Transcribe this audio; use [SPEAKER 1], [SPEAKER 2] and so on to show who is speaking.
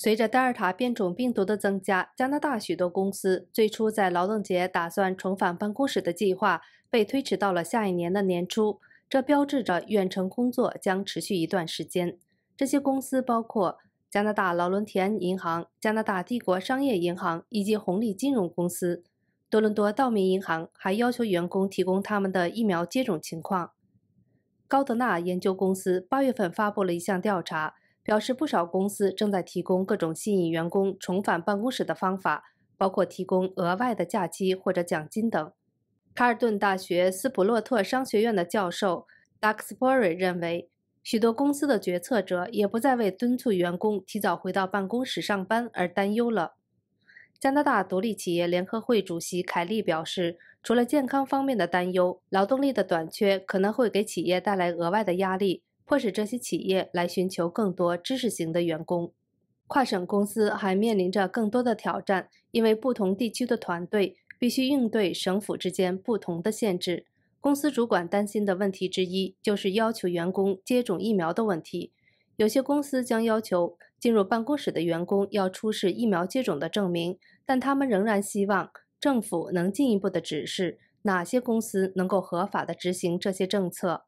[SPEAKER 1] 随着德尔塔变种病毒的增加，加拿大许多公司最初在劳动节打算重返办公室的计划被推迟到了下一年的年初。这标志着远程工作将持续一段时间。这些公司包括加拿大劳伦特银行、加拿大帝国商业银行以及红利金融公司。多伦多道明银行还要求员工提供他们的疫苗接种情况。高德纳研究公司八月份发布了一项调查。表示不少公司正在提供各种吸引员工重返办公室的方法，包括提供额外的假期或者奖金等。卡尔顿大学斯普洛特商学院的教授 Duxbury 认为，许多公司的决策者也不再为敦促员工提早回到办公室上班而担忧了。加拿大独立企业联合会主席凯利表示，除了健康方面的担忧，劳动力的短缺可能会给企业带来额外的压力。迫使这些企业来寻求更多知识型的员工。跨省公司还面临着更多的挑战，因为不同地区的团队必须应对省府之间不同的限制。公司主管担心的问题之一就是要求员工接种疫苗的问题。有些公司将要求进入办公室的员工要出示疫苗接种的证明，但他们仍然希望政府能进一步的指示哪些公司能够合法的执行这些政策。